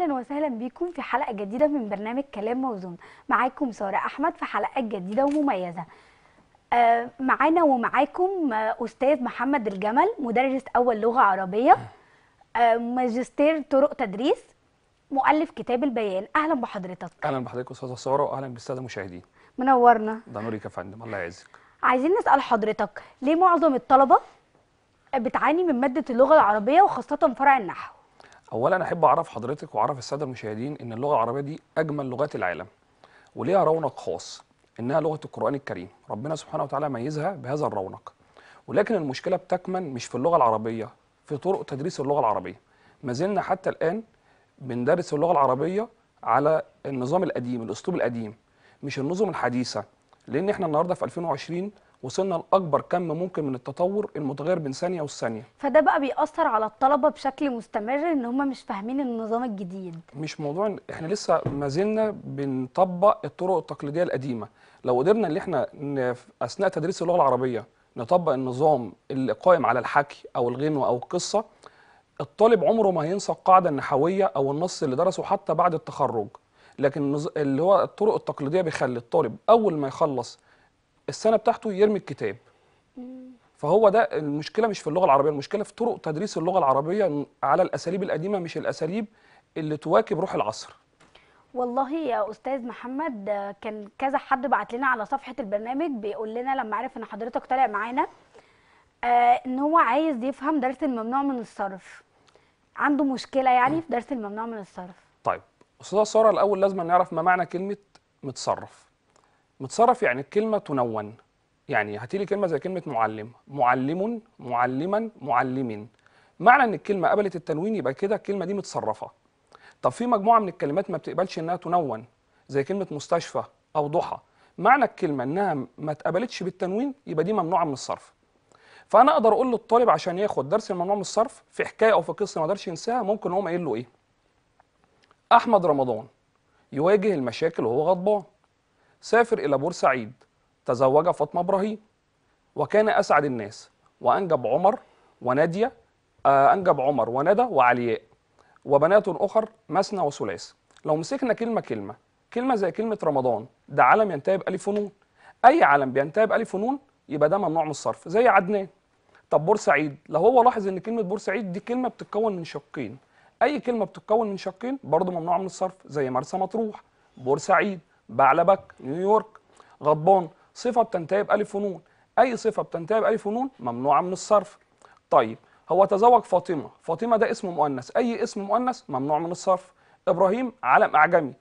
اهلا وسهلا بيكم في حلقه جديده من برنامج كلام موزون معاكم ساره احمد في حلقات جديده ومميزه آه، معانا ومعاكم آه، استاذ محمد الجمل مدرس اول لغه عربيه آه. ماجستير طرق تدريس مؤلف كتاب البيان اهلا بحضرتك اهلا بحضرتك استاذه ساره واهلا بالساده المشاهدين منورنا ده نورك يا فندم الله يعزك عايزين نسال حضرتك ليه معظم الطلبه بتعاني من ماده اللغه العربيه وخاصه فرع النحو اولا احب اعرف حضرتك واعرف الساده المشاهدين ان اللغه العربيه دي اجمل لغات العالم وليها رونق خاص انها لغه القران الكريم ربنا سبحانه وتعالى ميزها بهذا الرونق ولكن المشكله بتكمن مش في اللغه العربيه في طرق تدريس اللغه العربيه ما زلنا حتى الان بندرس اللغه العربيه على النظام القديم الاسلوب القديم مش النظم الحديثه لان احنا النهارده في 2020 وصلنا لاكبر كم ممكن من التطور المتغير بين ثانيه والثانيه فده بقى بيأثر على الطلبه بشكل مستمر ان هم مش فاهمين النظام الجديد مش موضوع احنا لسه ما زلنا بنطبق الطرق التقليديه القديمه لو قدرنا ان احنا اثناء تدريس اللغه العربيه نطبق النظام اللي قائم على الحكي او الغنوه او القصه الطالب عمره ما هينسى القاعده النحويه او النص اللي درسه حتى بعد التخرج لكن اللي هو الطرق التقليديه بيخلي الطالب اول ما يخلص السنه بتاعته يرمي الكتاب فهو ده المشكله مش في اللغه العربيه المشكله في طرق تدريس اللغه العربيه على الاساليب القديمه مش الاساليب اللي تواكب روح العصر والله يا استاذ محمد كان كذا حد بعت لنا على صفحه البرنامج بيقول لنا لما عرف ان حضرتك طالع معانا آه ان هو عايز يفهم درس الممنوع من الصرف عنده مشكله يعني في درس الممنوع من الصرف طيب استاذه ساره الاول لازم نعرف ما معنى كلمه متصرف متصرف يعني الكلمه تنون يعني هاتي لي كلمه زي كلمه معلم معلم معلما معلم معنى ان الكلمه قبلت التنوين يبقى كده الكلمه دي متصرفه طب في مجموعه من الكلمات ما بتقبلش انها تنون زي كلمه مستشفى او ضحى معنى الكلمه انها ما اتقبلتش بالتنوين يبقى دي ممنوعه من الصرف فانا اقدر اقول للطالب عشان ياخد درس الممنوع من الصرف في حكايه او في قصه ما اقدرش ينساها ممكن هو قايل له ايه احمد رمضان يواجه المشاكل وهو غضبان سافر إلى بورسعيد تزوج فاطمة إبراهيم وكان أسعد الناس وأنجب عمر ونادية آه، أنجب عمر وندى وعلياء وبنات أخر مثنى وثلاث لو مسكنا كلمة كلمة كلمة زي كلمة رمضان ده علم ينتهي بألف ونون أي علم بينتهي بألف ونون يبقى ده ممنوع من الصرف زي عدنان طب بورسعيد لو هو لاحظ ان كلمه بورسعيد دي كلمه بتتكون من شقين اي كلمه بتتكون من شقين برضه ممنوع من الصرف زي مرسى مطروح بورسعيد بعلبك نيويورك غضبان صفه بتنتهي بالف ونون اي صفه بتنتهي بالف ونون ممنوعه من الصرف طيب هو تزوج فاطمه فاطمه ده اسم مؤنث اي اسم مؤنث ممنوع من الصرف ابراهيم علم اعجمي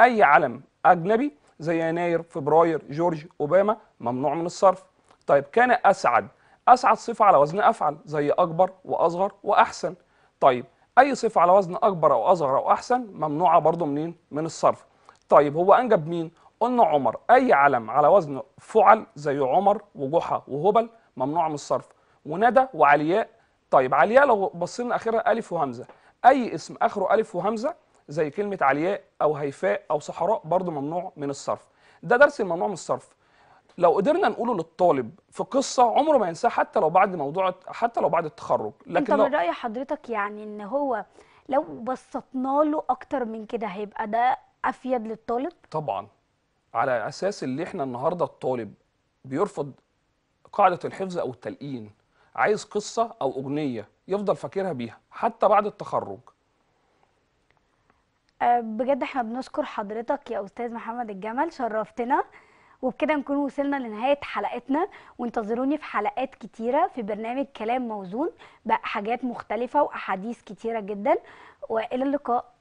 اي علم اجنبي زي يناير فبراير جورج اوباما ممنوع من الصرف طيب كان اسعد اسعد صفه على وزن افعل زي اكبر واصغر واحسن طيب اي صفه على وزن اكبر او اصغر او احسن ممنوعه برضو منين من الصرف طيب هو أنجب مين؟ قلنا عمر أي علم على وزن فعل زي عمر وجحا وهبل ممنوع من الصرف وندى وعلياء طيب علياء لو بصينا آخرها ألف وهمزة أي اسم آخره ألف وهمزة زي كلمة علياء أو هيفاء أو صحراء برضه ممنوع من الصرف ده درس الممنوع من الصرف لو قدرنا نقوله للطالب في قصه عمره ما ينساها حتى لو بعد موضوع حتى لو بعد التخرج لكن انت من راي حضرتك يعني ان هو لو بسطنا له اكتر من كده هيبقى ده افيد للطالب طبعا على اساس اللي احنا النهارده الطالب بيرفض قاعده الحفظ او التلقين عايز قصه او اغنيه يفضل فاكرها بيها حتى بعد التخرج آه، بجد احنا بنشكر حضرتك يا استاذ محمد الجمل شرفتنا وبكده نكون وصلنا لنهايه حلقتنا وانتظروني في حلقات كتيره في برنامج كلام موزون بحاجات مختلفه واحاديث كتيره جدا والى اللقاء